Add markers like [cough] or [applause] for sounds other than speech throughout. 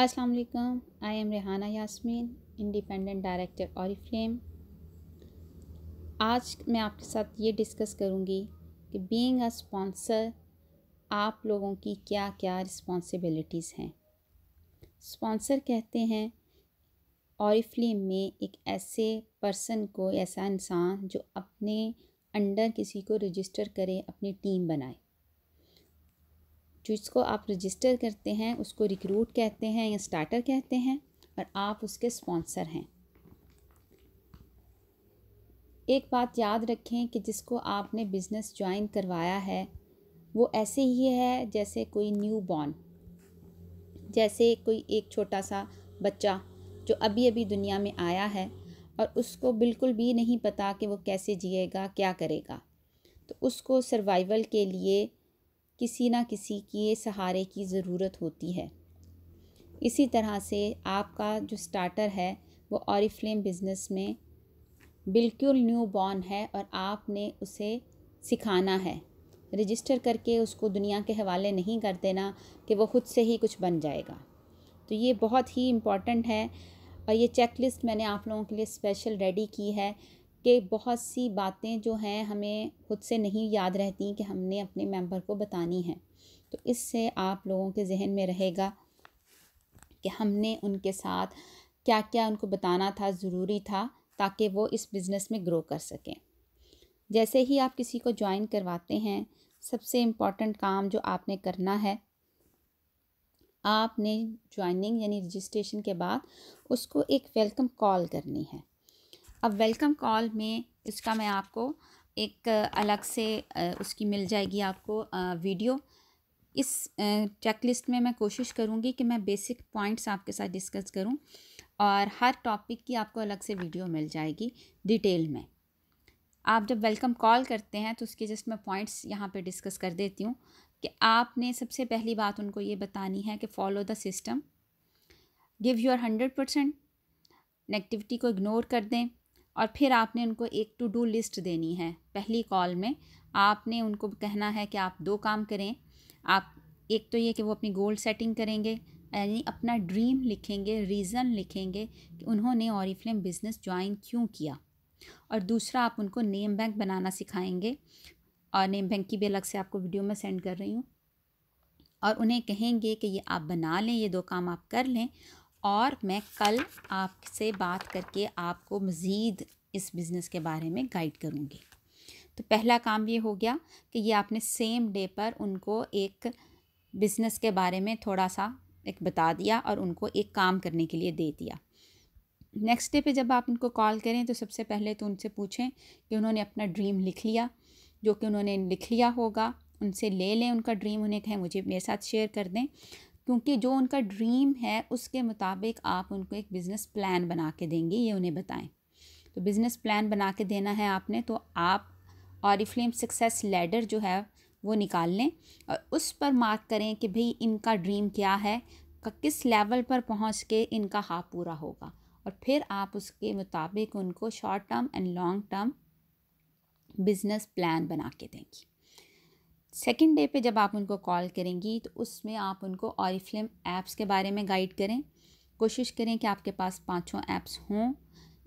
अस्सलाम वालेकुम I am Rehana Yasmin independent director और फ्लेम आज मैं आपके साथ ये डिस्कस करूँगी कि बीइंग अ स्पॉन्सर आप लोगों की क्या क्या रिस्पॉन्सिबिलिटीज़ हैं स्पॉन्सर कहते हैं और फिल्म में एक ऐसे पर्सन को ऐसा इंसान जो अपने अंडर किसी को रजिस्टर करे अपनी टीम बनाए जिसको आप रजिस्टर करते हैं उसको रिक्रूट कहते हैं या स्टार्टर कहते हैं और आप उसके स्पॉन्सर हैं एक बात याद रखें कि जिसको आपने बिज़नेस ज्वाइन करवाया है वो ऐसे ही है जैसे कोई न्यू बॉर्न जैसे कोई एक छोटा सा बच्चा जो अभी अभी दुनिया में आया है और उसको बिल्कुल भी नहीं पता कि वो कैसे जिएगा क्या करेगा तो उसको सर्वाइवल के लिए किसी ना किसी के सहारे की ज़रूरत होती है इसी तरह से आपका जो स्टार्टर है वो फ्लेम बिज़नेस में बिल्कुल न्यू बॉर्न है और आपने उसे सिखाना है रजिस्टर करके उसको दुनिया के हवाले नहीं कर देना कि वो खुद से ही कुछ बन जाएगा तो ये बहुत ही इम्पॉर्टेंट है और ये चेकलिस्ट मैंने आप लोगों के लिए स्पेशल रेडी की है कि बहुत सी बातें जो हैं हमें खुद से नहीं याद रहती कि हमने अपने मेंबर को बतानी है तो इससे आप लोगों के जहन में रहेगा कि हमने उनके साथ क्या क्या उनको बताना था ज़रूरी था ताकि वो इस बिज़नेस में ग्रो कर सकें जैसे ही आप किसी को ज्वाइन करवाते हैं सबसे इम्पॉर्टेंट काम जो आपने करना है आपने ज्वाइनिंग यानी रजिस्ट्रेशन के बाद उसको एक वेलकम कॉल करनी है अब वेलकम कॉल में इसका मैं आपको एक अलग से उसकी मिल जाएगी आपको वीडियो इस चेकलिस्ट में मैं कोशिश करूँगी कि मैं बेसिक पॉइंट्स आपके साथ डिस्कस करूँ और हर टॉपिक की आपको अलग से वीडियो मिल जाएगी डिटेल में आप जब वेलकम कॉल करते हैं तो उसके जस्ट मैं पॉइंट्स यहाँ पे डिस्कस कर देती हूँ कि आपने सबसे पहली बात उनको ये बतानी है कि follow the system give your hundred percent negativity को इग्नोर कर दें और फिर आपने उनको एक टू डू लिस्ट देनी है पहली कॉल में आपने उनको कहना है कि आप दो काम करें आप एक तो ये कि वो अपनी गोल सेटिंग करेंगे यानी अपना ड्रीम लिखेंगे रीज़न लिखेंगे कि उन्होंने औरिफ्लेम बिज़नेस ज्वाइन क्यों किया और दूसरा आप उनको नेम बैंक बनाना सिखाएंगे और नेम बैंक की भी अलग से आपको वीडियो में सेंड कर रही हूँ और उन्हें कहेंगे कि ये आप बना लें ये दो काम आप कर लें और मैं कल आपसे बात करके आपको मज़ीद इस बिज़नेस के बारे में गाइड करूँगी तो पहला काम ये हो गया कि ये आपने सेम डे पर उनको एक बिज़नेस के बारे में थोड़ा सा एक बता दिया और उनको एक काम करने के लिए दे दिया नेक्स्ट डे पे जब आप उनको कॉल करें तो सबसे पहले तो उनसे पूछें कि उन्होंने अपना ड्रीम लिख लिया जो कि उन्होंने लिख लिया होगा उनसे ले लें उनका ड्रीम उन्हें कहें मुझे मेरे साथ शेयर कर दें क्योंकि जो उनका ड्रीम है उसके मुताबिक आप उनको एक बिज़नेस प्लान बना के देंगे ये उन्हें बताएं तो बिज़नेस प्लान बना के देना है आपने तो आप ऑरिफ्लेम सक्सेस लेडर जो है वो निकाल लें और उस पर मार्क करें कि भाई इनका ड्रीम क्या है किस लेवल पर पहुंच के इनका हाफ पूरा होगा और फिर आप उसके मुताबिक उनको short term and long term business plan बना के देंगी सेकेंड डे पे जब आप उनको कॉल करेंगी तो उसमें आप उनको ऑरिफ्लेम ऐप्स के बारे में गाइड करें कोशिश करें कि आपके पास पाँचों ऐप्स हों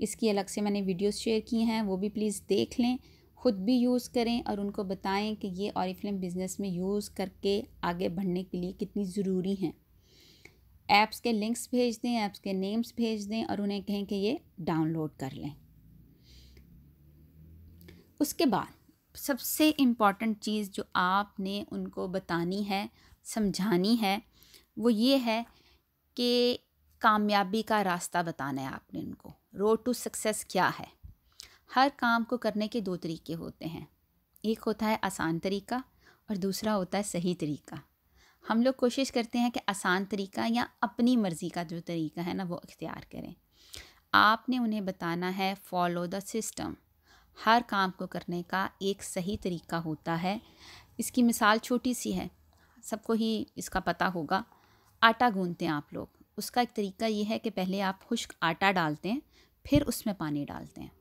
इसकी अलग से मैंने वीडियोस शेयर किए हैं वो भी प्लीज़ देख लें ख़ुद भी यूज़ करें और उनको बताएं कि ये ऑरिफ्लेम बिज़नेस में यूज़ करके आगे बढ़ने के लिए कितनी ज़रूरी हैं ऐप्स के लिंक्स भेज दें ऐप्स के नेम्स भेज दें और उन्हें कहें कि ये डाउनलोड कर लें उसके बाद सबसे इम्पॉर्टेंट चीज़ जो आपने उनको बतानी है समझानी है वो ये है कि कामयाबी का रास्ता बताना है आपने उनको रोड टू सक्सेस क्या है हर काम को करने के दो तरीके होते हैं एक होता है आसान तरीका और दूसरा होता है सही तरीका हम लोग कोशिश करते हैं कि आसान तरीका या अपनी मर्ज़ी का जो तरीका है ना वो इख्तियार करें आपने उन्हें बताना है फॉलो द सिस्टम हर काम को करने का एक सही तरीका होता है इसकी मिसाल छोटी सी है सबको ही इसका पता होगा आटा गूंदते हैं आप लोग उसका एक तरीका ये है कि पहले आप खुश्क आटा डालते हैं फिर उसमें पानी डालते हैं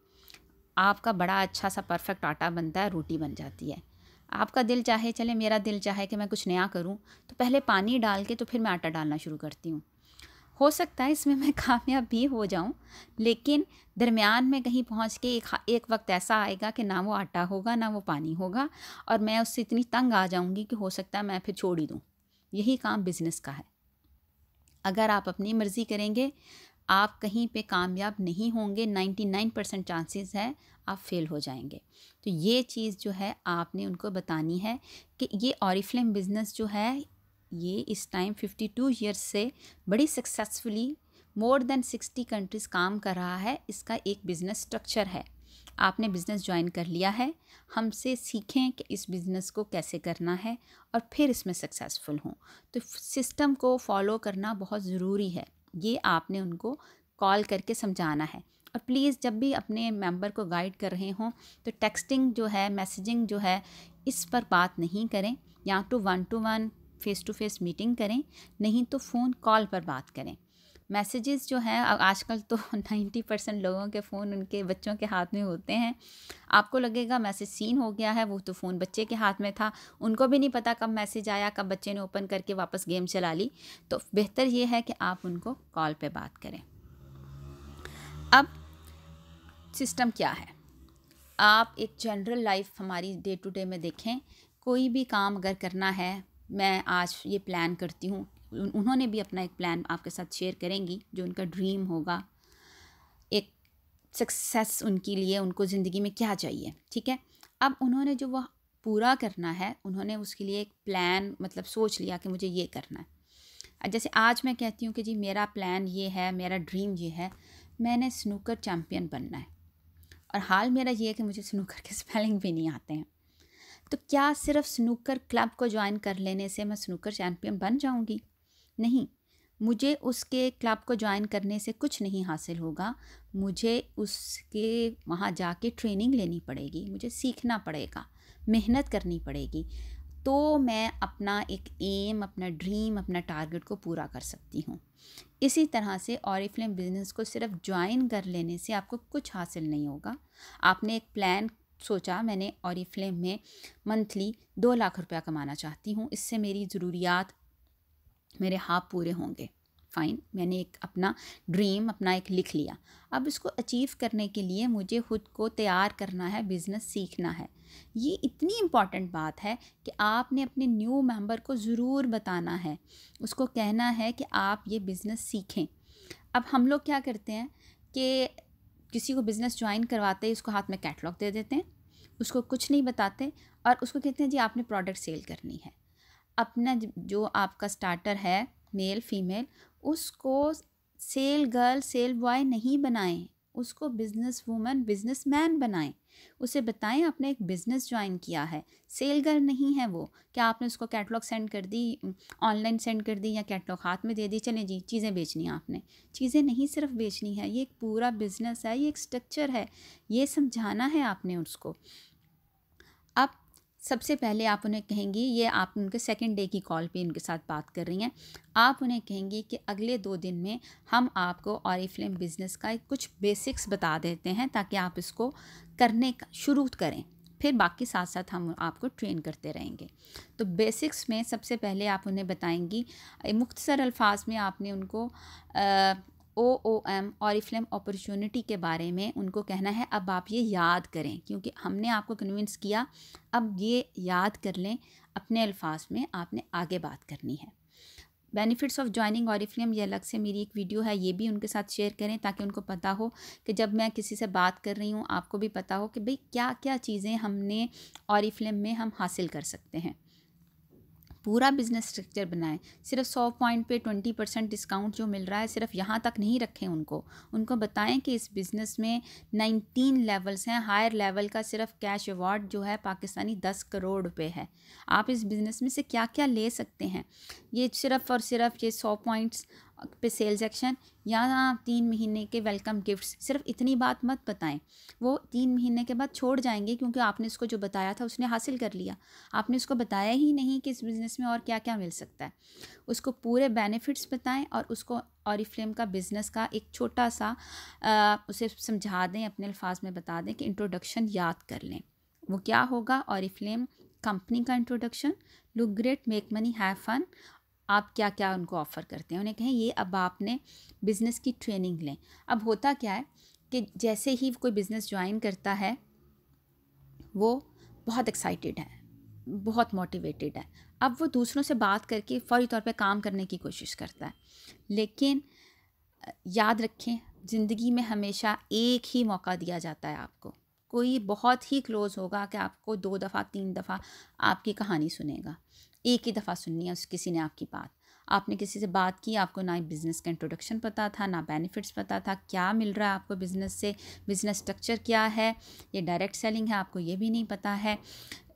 आपका बड़ा अच्छा सा परफेक्ट आटा बनता है रोटी बन जाती है आपका दिल चाहे चले मेरा दिल चाहे कि मैं कुछ नया करूं तो पहले पानी डाल के तो फिर मैं आटा डालना शुरू करती हूँ हो सकता है इसमें मैं [laughs] कामयाब भी हो जाऊं लेकिन दरमियान में कहीं पहुंच के एक एक वक्त ऐसा आएगा कि ना वो आटा होगा ना वो पानी होगा और मैं उससे इतनी तंग आ जाऊंगी कि हो सकता है मैं फिर छोड़ ही दूँ यही काम बिज़नेस का है अगर आप अपनी मर्ज़ी करेंगे आप कहीं पे कामयाब नहीं होंगे 99 परसेंट चांसेस है आप फेल हो जाएंगे तो ये चीज़ जो है आपने उनको बतानी है कि ये औरफ्लेम बिज़नेस जो है ये इस टाइम 52 ईयर्स से बड़ी सक्सेसफुली मोर देन 60 कंट्रीज़ काम कर रहा है इसका एक बिज़नेस स्ट्रक्चर है आपने बिज़नेस ज्वाइन कर लिया है हमसे सीखें कि इस बिज़नेस को कैसे करना है और फिर इसमें सक्सेसफुल हों तो सिस्टम को फॉलो करना बहुत ज़रूरी है ये आपने उनको कॉल करके समझाना है और प्लीज़ जब भी अपने मेंबर को गाइड कर रहे हों तो टेक्सटिंग जो है मैसेजिंग जो है इस पर बात नहीं करें या तो one to one face to face meeting करें नहीं तो फ़ोन कॉल पर बात करें मैसेजेस जो हैं आजकल तो 90 [laughs] परसेंट लोगों के फ़ोन उनके बच्चों के हाथ में होते हैं आपको लगेगा मैसेज सीन हो गया है वो तो फ़ोन बच्चे के हाथ में था उनको भी नहीं पता कब मैसेज आया कब बच्चे ने ओपन करके वापस गेम चला ली तो बेहतर ये है कि आप उनको कॉल पे बात करें अब सिस्टम क्या है आप एक जनरल लाइफ हमारी डे टू डे में देखें कोई भी काम अगर करना है मैं आज ये प्लान करती हूँ उन्होंने भी अपना एक प्लान आपके साथ शेयर करेंगी जो उनका ड्रीम होगा एक सक्सेस उनके लिए उनको ज़िंदगी में क्या चाहिए ठीक है अब उन्होंने जो वह पूरा करना है उन्होंने उसके लिए एक प्लान मतलब सोच लिया कि मुझे ये करना है जैसे आज मैं कहती हूँ कि जी मेरा प्लान ये है मेरा ड्रीम ये है मैंने स्नूकर चैम्पियन बनना है और हाल मेरा ये है कि मुझे स्नूकर के स्पेलिंग भी नहीं आते हैं तो क्या सिर्फ स्नूकर क्लब को ज्वाइन कर लेने से मैं स्नूकर चैम्पियन बन जाऊंगी नहीं मुझे उसके क्लब को ज्वाइन करने से कुछ नहीं हासिल होगा मुझे उसके वहाँ जाके ट्रेनिंग लेनी पड़ेगी मुझे सीखना पड़ेगा मेहनत करनी पड़ेगी तो मैं अपना एक एम अपना ड्रीम अपना टारगेट को पूरा कर सकती हूँ इसी तरह से और बिजनेस को सिर्फ ज्वाइन कर लेने से आपको कुछ हासिल नहीं होगा आपने एक प्लान सोचा मैंने औरिफ्लेम में मंथली दो लाख रुपया कमाना चाहती हूँ इससे मेरी ज़रूरियात मेरे हाथ पूरे होंगे फ़ाइन मैंने एक अपना ड्रीम अपना एक लिख लिया अब इसको अचीव करने के लिए मुझे खुद को तैयार करना है बिज़नेस सीखना है ये इतनी इम्पॉर्टेंट बात है कि आपने अपने न्यू मेंबर को ज़रूर बताना है उसको कहना है कि आप ये बिज़नेस सीखें अब हम लोग क्या करते हैं कि किसी को बिज़नेस ज्वाइन करवाते ही उसको हाथ में कैटलॉग दे देते हैं उसको कुछ नहीं बताते और उसको कहते हैं जी आपने प्रोडक्ट सेल करनी है अपना जो आपका स्टार्टर है मेल फीमेल उसको सेल गर्ल सेल बॉय नहीं बनाएं उसको बिज़नेस वूमन बिज़नेस मैन बनाएं उसे बताएं आपने एक बिज़नेस ज्वाइन किया है सेलगर नहीं है वो क्या आपने उसको कैटलॉग सेंड कर दी ऑनलाइन सेंड कर दी या कैटलॉग हाथ में दे दी चलें जी चीज़ें बेचनी आपने चीज़ें नहीं सिर्फ बेचनी है ये एक पूरा बिज़नेस है ये एक स्ट्रक्चर है ये समझाना है आपने उसको सबसे पहले आप उन्हें कहेंगी ये आप उनके सेकेंड डे की कॉल पे उनके साथ बात कर रही हैं आप उन्हें कहेंगी कि अगले दो दिन में हम आपको फिल्म बिज़नेस का कुछ बेसिक्स बता देते हैं ताकि आप इसको करने का शुरू करें फिर बाकी साथ साथ हम आपको ट्रेन करते रहेंगे तो बेसिक्स में सबसे पहले आप उन्हें बताएंगी मुख्तसर अल्फाज में आपने उनको आ, ओ ओ एम और ऑरिफ्लेम अपॉर्चुनिटी के बारे में उनको कहना है अब आप ये याद करें क्योंकि हमने आपको कन्विंस किया अब ये याद कर लें अपने अल्फाज में आपने आगे बात करनी है बेनिफिट्स ऑफ ज्वाइनिंग ऑरिफ्लेम ये अलग से मेरी एक वीडियो है ये भी उनके साथ शेयर करें ताकि उनको पता हो कि जब मैं किसी से बात कर रही हूँ आपको भी पता हो कि भाई क्या क्या चीज़ें हमने ऑरिफ्लेम में हम हासिल कर सकते हैं पूरा बिजनेस स्ट्रक्चर बनाएं सिर्फ सौ पॉइंट पे ट्वेंटी परसेंट डिस्काउंट जो मिल रहा है सिर्फ यहाँ तक नहीं रखें उनको उनको बताएं कि इस बिज़नेस में नाइनटीन लेवल्स हैं हायर लेवल का सिर्फ कैश अवार्ड जो है पाकिस्तानी दस करोड़ रुपये है आप इस बिज़नेस में से क्या क्या ले सकते हैं ये सिर्फ और सिर्फ ये सौ पॉइंट्स पे सेल्स एक्शन या तीन महीने के वेलकम गिफ्ट्स सिर्फ इतनी बात मत बताएं वो तीन महीने के बाद छोड़ जाएंगे क्योंकि आपने उसको जो बताया था उसने हासिल कर लिया आपने उसको बताया ही नहीं कि इस बिज़नेस में और क्या क्या मिल सकता है उसको पूरे बेनिफिट्स बताएं और उसको ऑरिफ्लेम का बिज़नेस का एक छोटा सा आ, उसे समझा दें अपने अल्फाज में बता दें कि इंट्रोडक्शन याद कर लें वो क्या होगा फ्लेम कंपनी का introduction look great make money have fun आप क्या क्या उनको ऑफ़र करते हैं उन्हें कहें ये अब आपने बिज़नेस की ट्रेनिंग लें अब होता क्या है कि जैसे ही कोई बिज़नेस ज्वाइन करता है वो बहुत एक्साइटेड है बहुत मोटिवेटेड है अब वो दूसरों से बात करके फौरी तौर पे काम करने की कोशिश करता है लेकिन याद रखें ज़िंदगी में हमेशा एक ही मौका दिया जाता है आपको कोई बहुत ही क्लोज़ होगा कि आपको दो दफ़ा तीन दफ़ा आपकी कहानी सुनेगा एक ही दफ़ा सुननी है उस किसी ने आपकी बात आपने किसी से बात की आपको ना ही बिज़नेस का इंट्रोडक्शन पता था ना बेनिफिट्स पता था क्या मिल रहा है आपको बिज़नेस से बिज़नेस स्ट्रक्चर क्या है ये डायरेक्ट सेलिंग है आपको ये भी नहीं पता है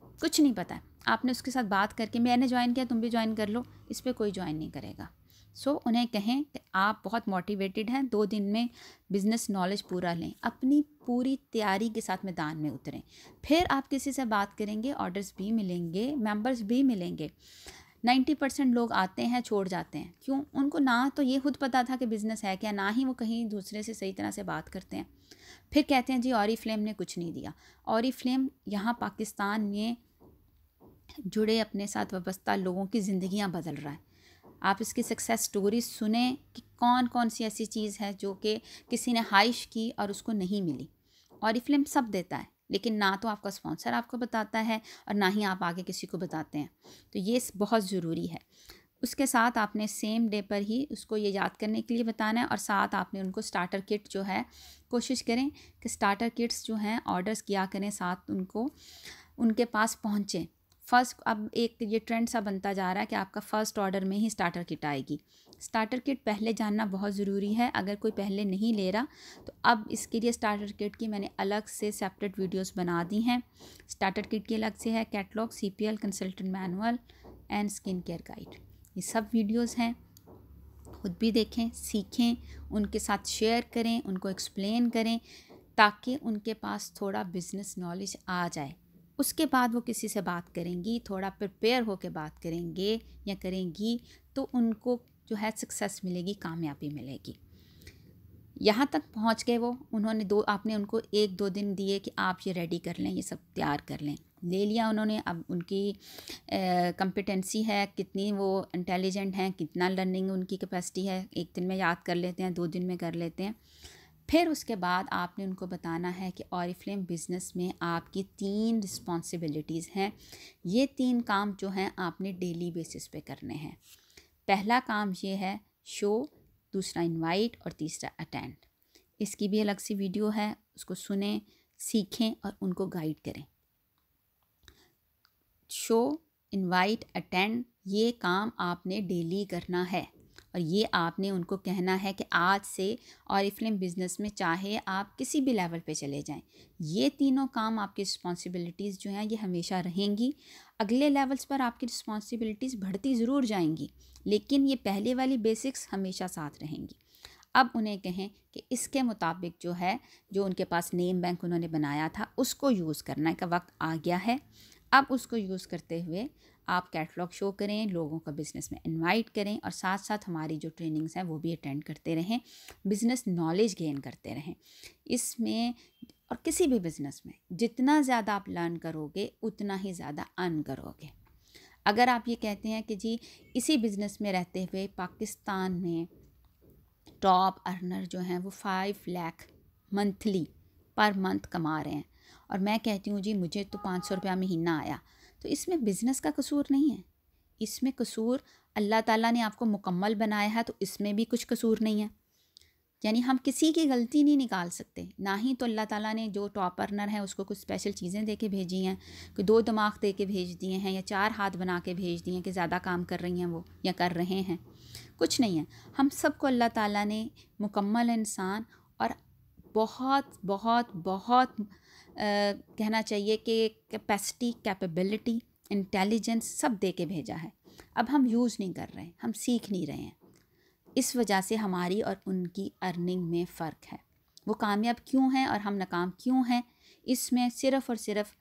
कुछ नहीं पता है आपने उसके साथ बात करके मैंने ज्वाइन किया तुम भी ज्वाइन कर लो इस पर कोई ज्वाइन नहीं करेगा सो so, उन्हें कहें कि आप बहुत मोटिवेटेड हैं दो दिन में बिज़नेस नॉलेज पूरा लें अपनी पूरी तैयारी के साथ मैदान में उतरें फिर आप किसी से बात करेंगे ऑर्डर्स भी मिलेंगे मेंबर्स भी मिलेंगे नाइन्टी परसेंट लोग आते हैं छोड़ जाते हैं क्यों उनको ना तो ये खुद पता था कि बिज़नेस है क्या ना ही वो कहीं दूसरे से सही तरह से बात करते हैं फिर कहते हैं जी और फ्लेम ने कुछ नहीं दिया और फ्लेम यहाँ पाकिस्तान में जुड़े अपने साथ वाबस्ता लोगों की ज़िंदियाँ बदल रहा है आप इसकी सक्सेस स्टोरी सुने कि कौन कौन सी ऐसी चीज़ है जो कि किसी ने हाइश की और उसको नहीं मिली और ये फिल्म सब देता है लेकिन ना तो आपका स्पॉन्सर आपको बताता है और ना ही आप आगे किसी को बताते हैं तो ये बहुत ज़रूरी है उसके साथ आपने सेम डे पर ही उसको ये याद करने के लिए बताना है और साथ आपने उनको स्टार्टर किट जो है कोशिश करें कि स्टार्टर किट्स जो हैं ऑर्डर्स किया करें साथ उनको उनके पास पहुँचें फर्स्ट अब एक ये ट्रेंड सा बनता जा रहा है कि आपका फ़र्स्ट ऑर्डर में ही स्टार्टर किट आएगी स्टार्टर किट पहले जानना बहुत ज़रूरी है अगर कोई पहले नहीं ले रहा तो अब इसके लिए स्टार्टर किट की मैंने अलग से सेपरेट वीडियोस बना दी हैं स्टार्टर किट की अलग से है catalogue C P L consultant manual and skin care guide ये सब वीडियोस हैं खुद भी देखें सीखें उनके साथ शेयर करें उनको एक्सप्लेन करें ताकि उनके पास थोड़ा बिज़नेस नॉलेज आ जाए उसके बाद वो किसी से बात करेंगी थोड़ा प्रिपेयर होकर बात करेंगे या करेंगी तो उनको जो है सक्सेस मिलेगी कामयाबी मिलेगी यहाँ तक पहुँच गए वो उन्होंने दो आपने उनको एक दो दिन दिए कि आप ये रेडी कर लें ये सब तैयार कर लें ले लिया उन्होंने अब उनकी कंपिटेंसी है कितनी वो इंटेलिजेंट हैं कितना लर्निंग उनकी कैपेसिटी है एक दिन में याद कर लेते हैं दो दिन में कर लेते हैं फिर उसके बाद आपने उनको बताना है कि और फ्लेम बिज़नेस में आपकी तीन रिस्पॉन्सिबिलिटीज़ हैं ये तीन काम जो हैं आपने डेली बेसिस पे करने हैं पहला काम ये है शो दूसरा इनवाइट और तीसरा अटेंड इसकी भी अलग सी वीडियो है उसको सुने सीखें और उनको गाइड करें शो इनवाइट अटेंड ये काम आपने डेली करना है और ये आपने उनको कहना है कि आज से और फिल्म बिज़नेस में चाहे आप किसी भी लेवल पे चले जाएं ये तीनों काम आपकी रिस्पॉन्सिबिलिटीज़ जो हैं ये हमेशा रहेंगी अगले लेवल्स पर आपकी रिस्पॉन्सिबिलिटीज़ बढ़ती ज़रूर जाएंगी लेकिन ये पहले वाली बेसिक्स हमेशा साथ रहेंगी अब उन्हें कहें कि इसके मुताबिक जो है जो उनके पास नेम बैंक उन्होंने बनाया था उसको यूज़ करना का वक्त आ गया है अब उसको यूज़ करते हुए आप कैटलॉग शो करें लोगों का बिज़नेस में इनवाइट करें और साथ साथ हमारी जो ट्रेनिंग्स हैं वो भी अटेंड करते रहें बिज़नेस नॉलेज गेन करते रहें इसमें और किसी भी बिज़नेस में जितना ज़्यादा आप लर्न करोगे उतना ही ज़्यादा अर्न करोगे अगर आप ये कहते हैं कि जी इसी बिज़नेस में रहते हुए पाकिस्तान में टॉप अर्नर जो हैं वो five lakh monthly per month कमा रहे हैं और मैं कहती हूँ जी मुझे तो पाँच सौ रुपया महीना आया तो इसमें बिज़नेस का कसूर नहीं है इसमें कसूर अल्लाह ताला ने आपको मुकम्मल बनाया है तो इसमें भी कुछ कसूर नहीं है यानी हम किसी की गलती नहीं निकाल सकते ना ही तो अल्लाह ताला ने जो टॉप अर्नर है उसको कुछ स्पेशल चीज़ें दे के भेजी हैं कि दो दिमाग दे के भेज दिए हैं या चार हाथ बना के भेज दिए हैं कि ज़्यादा काम कर रही हैं वो या कर रहे हैं कुछ नहीं है हम सबको अल्लाह ताला ने मुकम्मल इंसान और बहुत बहुत बहुत कहना चाहिए कि कैपेसिटी कैपेबिलिटी इंटेलिजेंस सब दे के भेजा है अब हम यूज़ नहीं कर रहे हम सीख नहीं रहे हैं इस वजह से हमारी और उनकी अर्निंग में फ़र्क है वो कामयाब क्यों हैं और हम नाकाम क्यों हैं इसमें सिर्फ़ और सिर्फ़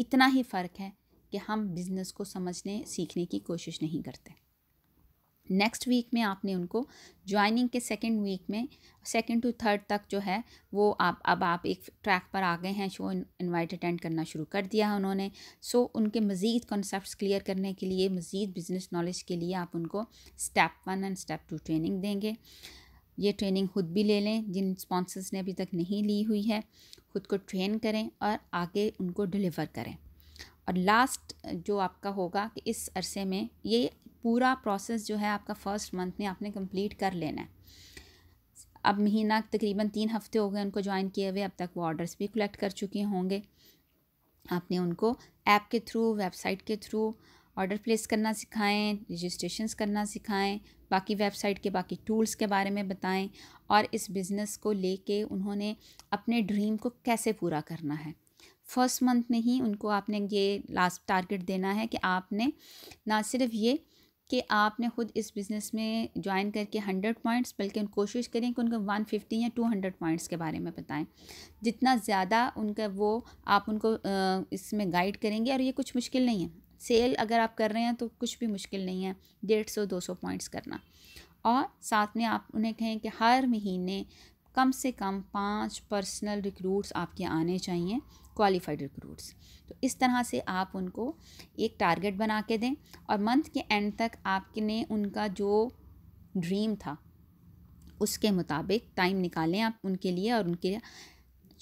इतना ही फ़र्क है कि हम बिज़नेस को समझने सीखने की कोशिश नहीं करते नेक्स्ट वीक में आपने उनको ज्वाइनिंग के सेकेंड वीक में सेकेंड टू थर्ड तक जो है वो आप अब आप एक ट्रैक पर आ गए हैं शो इनवाइट अटेंड करना शुरू कर दिया है उन्होंने सो so, उनके मज़ीद कॉन्सेप्ट क्लियर करने के लिए मज़ीद बिज़नेस नॉलेज के लिए आप उनको step one and step two training देंगे ये ट्रेनिंग खुद भी ले लें जिन स्पॉन्सर्स ने अभी तक नहीं ली हुई है खुद को ट्रेन करें और आगे उनको डिलीवर करें और लास्ट जो आपका होगा कि इस अरसे में ये पूरा प्रोसेस जो है आपका फ़र्स्ट मंथ में आपने कंप्लीट कर लेना है अब महीना तकरीबन तीन हफ्ते हो गए उनको ज्वाइन किए हुए अब तक वो ऑर्डर्स भी कलेक्ट कर चुके होंगे आपने उनको ऐप के थ्रू वेबसाइट के थ्रू ऑर्डर प्लेस करना सिखाएं रजिस्ट्रेशन करना सिखाएं बाकी वेबसाइट के बाकी टूल्स के बारे में बताएं और इस बिज़नेस को लेके उन्होंने अपने ड्रीम को कैसे पूरा करना है फर्स्ट मंथ में ही उनको आपने ये लास्ट टारगेट देना है कि आपने ना सिर्फ ये कि आपने ख़ुद इस बिज़नेस में ज्वाइन करके हंड्रेड पॉइंट्स बल्कि उन कोशिश करें कि उनको वन फिफ्टी या टू हंड्रेड पॉइंट्स के बारे में बताएं जितना ज़्यादा उनका वो आप उनको इसमें गाइड करेंगे और ये कुछ मुश्किल नहीं है सेल अगर आप कर रहे हैं तो कुछ भी मुश्किल नहीं है डेढ़ सौ दो सौ पॉइंट्स करना और साथ में आप उन्हें कहें कि हर महीने कम से कम पाँच पर्सनल रिक्रूट्स आपके आने चाहिए क्वालिफाइड रिक्रूट्स तो इस तरह से आप उनको एक टारगेट बना के दें और मंथ के एंड तक आपने उनका जो ड्रीम था उसके मुताबिक टाइम निकालें आप उनके लिए और उनके लिए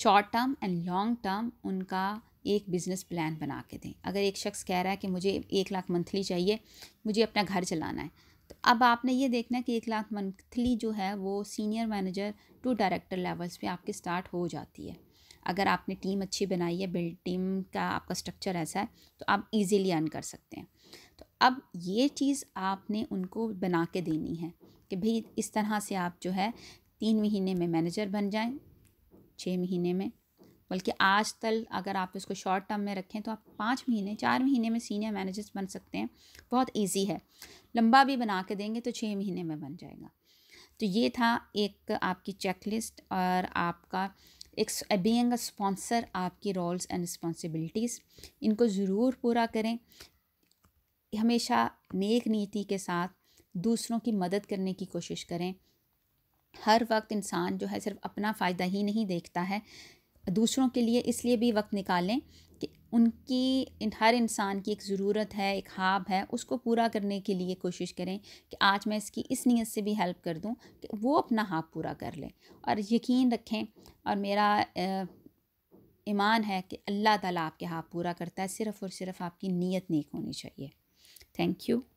short term and long term उनका एक बिज़नेस प्लान बना के दें अगर एक शख्स कह रहा है कि मुझे एक लाख मंथली चाहिए मुझे अपना घर चलाना है तो अब आपने ये देखना कि एक लाख मंथली जो है वो senior manager to director levels पे आपकी स्टार्ट हो जाती है अगर आपने टीम अच्छी बनाई है बिल्ड टीम का आपका स्ट्रक्चर ऐसा है तो आप इजीली अर्न कर सकते हैं तो अब ये चीज़ आपने उनको बना के देनी है कि भाई इस तरह से आप जो है तीन महीने में मैनेजर बन जाएं छः महीने में बल्कि आज तल अगर आप इसको शॉर्ट टर्म में रखें तो आप पाँच महीने चार महीने में सीनियर मैनेजर्स बन सकते हैं बहुत ईजी है लंबा भी बना के देंगे तो छः महीने में बन जाएगा तो ये था एक आपकी चेकलिस्ट और आपका एक बींग स्पॉन्सर आपकी रोल्स एंड रिस्पॉन्सिबिलिटीज़ इनको ज़रूर पूरा करें हमेशा नेक नीति के साथ दूसरों की मदद करने की कोशिश करें हर वक्त इंसान जो है सिर्फ अपना फ़ायदा ही नहीं देखता है दूसरों के लिए इसलिए भी वक्त निकालें उनकी इन हर इंसान की एक ज़रूरत है एक हाब है उसको पूरा करने के लिए कोशिश करें कि आज मैं इसकी इस नीयत से भी हेल्प कर दूं कि वो अपना ख्वाब पूरा कर लें और यकीन रखें और मेरा ईमान है कि अल्लाह ताला आपके ख्वाब पूरा करता है सिर्फ़ और सिर्फ़ आपकी नीयत नेक होनी चाहिए थैंक यू